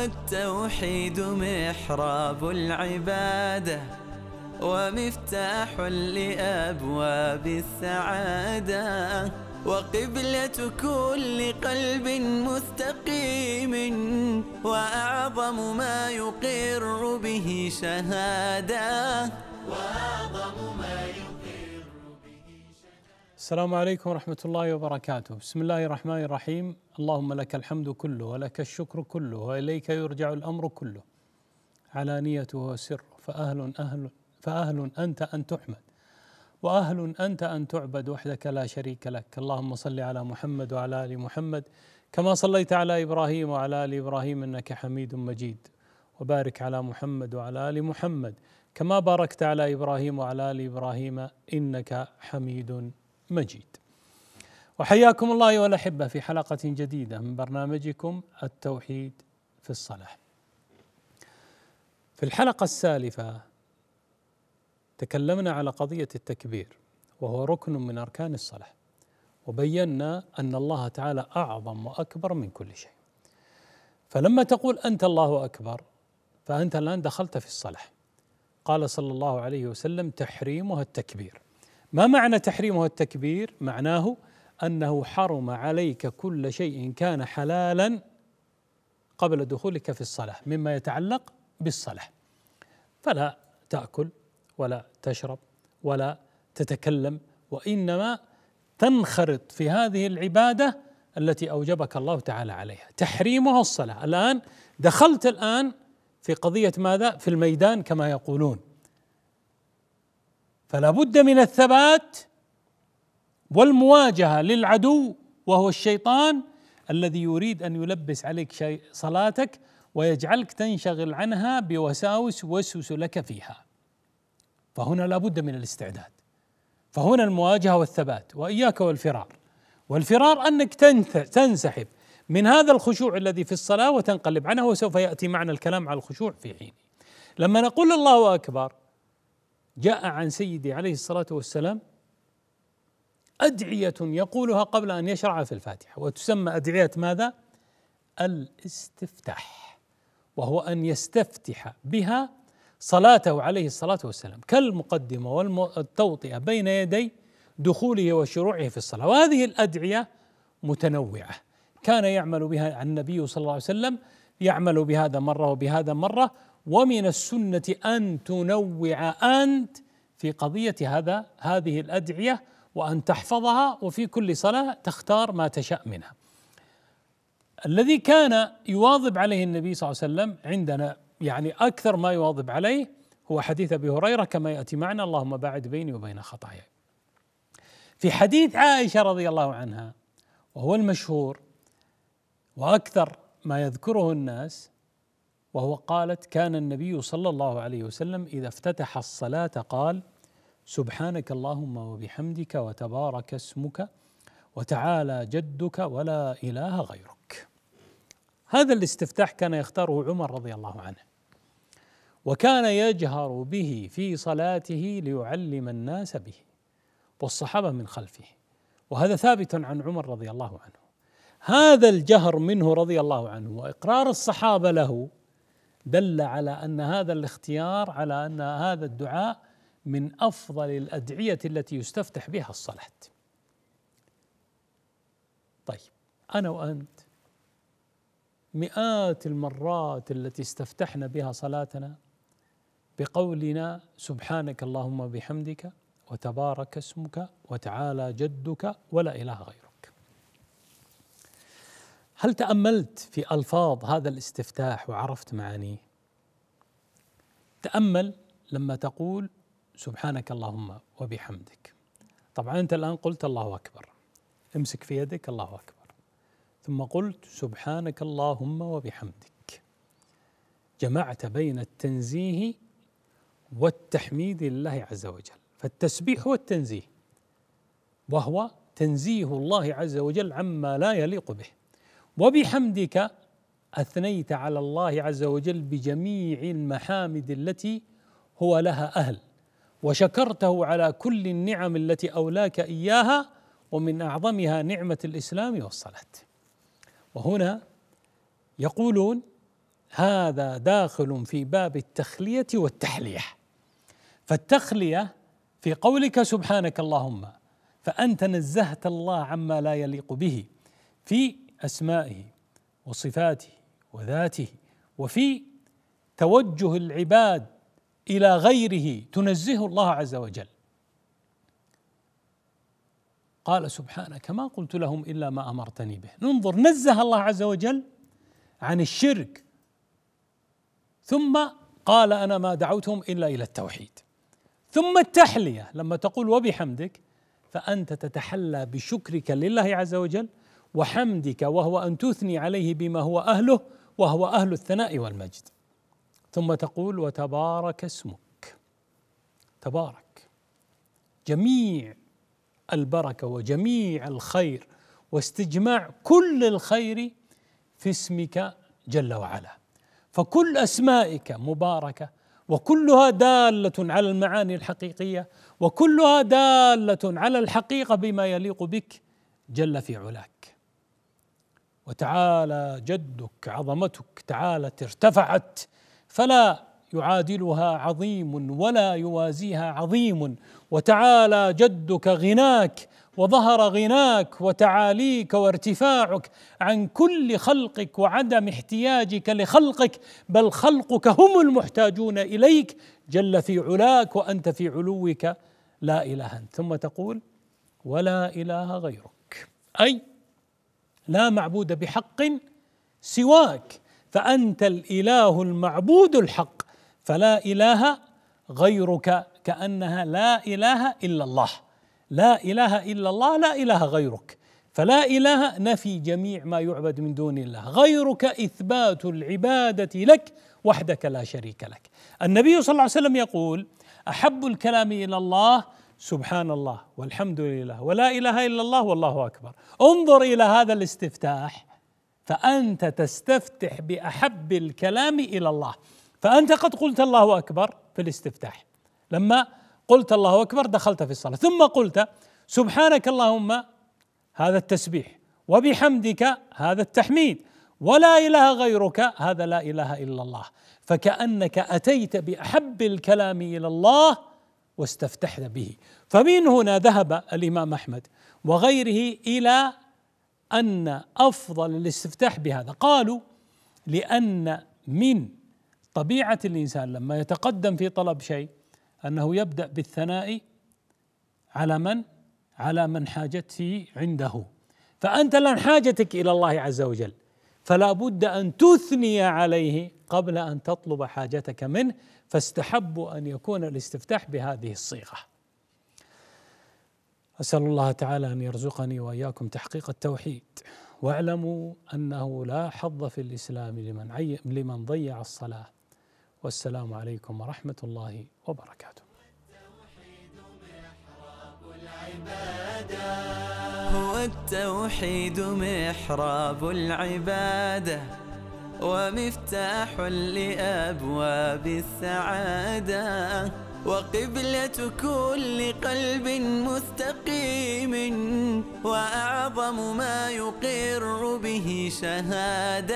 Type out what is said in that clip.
والتوحيد محراب العبادة ومفتاح لأبواب السعادة وقبلة كل قلب مستقيم وأعظم ما يقر به شهادة السلام عليكم ورحمة الله وبركاته، بسم الله الرحمن الرحيم، اللهم لك الحمد كله ولك الشكر كله واليك يرجع الامر كله. علانيته وسره فاهل اهل فاهل انت ان تحمد واهل انت ان تعبد وحدك لا شريك لك، اللهم صل على محمد وعلى ال محمد كما صليت على ابراهيم وعلى ال ابراهيم انك حميد مجيد. وبارك على محمد وعلى ال محمد كما باركت على ابراهيم وعلى ال ابراهيم انك حميد مجيد وحياكم الله ايها الاحبه في حلقه جديده من برنامجكم التوحيد في الصلاه. في الحلقه السالفه تكلمنا على قضيه التكبير وهو ركن من اركان الصلاه وبينا ان الله تعالى اعظم واكبر من كل شيء. فلما تقول انت الله اكبر فانت الان دخلت في الصلاه. قال صلى الله عليه وسلم تحريمها التكبير. ما معنى تحريمه التكبير معناه انه حرم عليك كل شيء كان حلالا قبل دخولك في الصلاه مما يتعلق بالصلاه فلا تاكل ولا تشرب ولا تتكلم وانما تنخرط في هذه العباده التي اوجبك الله تعالى عليها تحريمها الصلاه الان دخلت الان في قضيه ماذا في الميدان كما يقولون فلا بد من الثبات والمواجهه للعدو وهو الشيطان الذي يريد ان يلبس عليك شيء صلاتك ويجعلك تنشغل عنها بوساوس وسوس لك فيها فهنا لا بد من الاستعداد فهنا المواجهه والثبات واياك والفرار والفرار انك تنسحب من هذا الخشوع الذي في الصلاه وتنقلب عنه وسوف ياتي معنا الكلام على الخشوع في حين لما نقول الله اكبر جاء عن سيدي عليه الصلاه والسلام ادعيه يقولها قبل ان يشرع في الفاتحه وتسمى ادعيه ماذا؟ الاستفتاح وهو ان يستفتح بها صلاته عليه الصلاه والسلام كالمقدمه والتوطئه بين يدي دخوله وشروعه في الصلاه وهذه الادعيه متنوعه كان يعمل بها النبي صلى الله عليه وسلم يعمل بهذا مره وبهذا مره ومن السنة أن تنوع أنت في قضية هذا هذه الأدعية وأن تحفظها وفي كل صلاة تختار ما تشاء منها الذي كان يواظب عليه النبي صلى الله عليه وسلم عندنا يعني أكثر ما يواظب عليه هو حديث أبي هريرة كما يأتي معنا اللهم باعد بيني وبين خطاياي في حديث عائشة رضي الله عنها وهو المشهور وأكثر ما يذكره الناس وهو قالت كان النبي صلى الله عليه وسلم اذا افتتح الصلاه قال سبحانك اللهم وبحمدك وتبارك اسمك وتعالى جدك ولا اله غيرك. هذا الاستفتاح كان يختاره عمر رضي الله عنه. وكان يجهر به في صلاته ليعلم الناس به والصحابه من خلفه وهذا ثابت عن عمر رضي الله عنه. هذا الجهر منه رضي الله عنه واقرار الصحابه له دل على ان هذا الاختيار على ان هذا الدعاء من افضل الادعيه التي يستفتح بها الصلاه. طيب انا وانت مئات المرات التي استفتحنا بها صلاتنا بقولنا سبحانك اللهم بحمدك وتبارك اسمك وتعالى جدك ولا اله غيرك. هل تأملت في ألفاظ هذا الاستفتاح وعرفت معانيه؟ تأمل لما تقول سبحانك اللهم وبحمدك طبعا أنت الآن قلت الله أكبر امسك في يدك الله أكبر ثم قلت سبحانك اللهم وبحمدك جمعت بين التنزيه والتحميد لله عز وجل فالتسبيح هو التنزيه وهو تنزيه الله عز وجل عما لا يليق به وبحمدك اثنيت على الله عز وجل بجميع المحامد التي هو لها اهل وشكرته على كل النعم التي اولاك اياها ومن اعظمها نعمه الاسلام والصلاه وهنا يقولون هذا داخل في باب التخليه والتحليه فالتخليه في قولك سبحانك اللهم فانت نزهت الله عما لا يليق به في اسمائه وصفاته وذاته وفي توجه العباد الى غيره تنزه الله عز وجل قال سبحانك ما قلت لهم الا ما امرتني به ننظر نزه الله عز وجل عن الشرك ثم قال انا ما دعوتهم الا الى التوحيد ثم التحليه لما تقول وبحمدك فانت تتحلى بشكرك لله عز وجل وحمدك وهو ان تثني عليه بما هو اهله وهو اهل الثناء والمجد ثم تقول وتبارك اسمك تبارك جميع البركه وجميع الخير واستجماع كل الخير في اسمك جل وعلا فكل اسمائك مباركه وكلها داله على المعاني الحقيقيه وكلها داله على الحقيقه بما يليق بك جل في علاك وتعالى جدك عظمتك تعالت ارتفعت فلا يعادلها عظيم ولا يوازيها عظيم وتعالى جدك غناك وظهر غناك وتعاليك وارتفاعك عن كل خلقك وعدم احتياجك لخلقك بل خلقك هم المحتاجون اليك جل في علاك وانت في علوك لا اله انت ثم تقول ولا اله غيرك اي لا معبود بحق سواك فانت الاله المعبود الحق فلا اله غيرك كانها لا اله الا الله لا اله الا الله لا اله غيرك فلا اله نفي جميع ما يعبد من دون الله غيرك اثبات العباده لك وحدك لا شريك لك النبي صلى الله عليه وسلم يقول احب الكلام الى الله سبحان الله والحمد لله ولا اله الا الله والله اكبر انظر الى هذا الاستفتاح فانت تستفتح باحب الكلام الى الله فانت قد قلت الله اكبر في الاستفتاح لما قلت الله اكبر دخلت في الصلاه ثم قلت سبحانك اللهم هذا التسبيح وبحمدك هذا التحميد ولا اله غيرك هذا لا اله الا الله فكانك اتيت باحب الكلام الى الله واستفتحنا به فمن هنا ذهب الامام احمد وغيره الى ان افضل الاستفتاح بهذا قالوا لان من طبيعه الانسان لما يتقدم في طلب شيء انه يبدا بالثناء على من على من حاجته عنده فانت الان حاجتك الى الله عز وجل فلا بد ان تثني عليه قبل ان تطلب حاجتك منه فاستحب ان يكون الاستفتاح بهذه الصيغه. اسال الله تعالى ان يرزقني واياكم تحقيق التوحيد واعلموا انه لا حظ في الاسلام لمن عي... لمن ضيع الصلاه والسلام عليكم ورحمه الله وبركاته. محراب العباده هو التوحيد محراب العباده ومفتاح لأبواب السعادة وقبلة كل قلب مستقيم وأعظم ما يقر به شهادة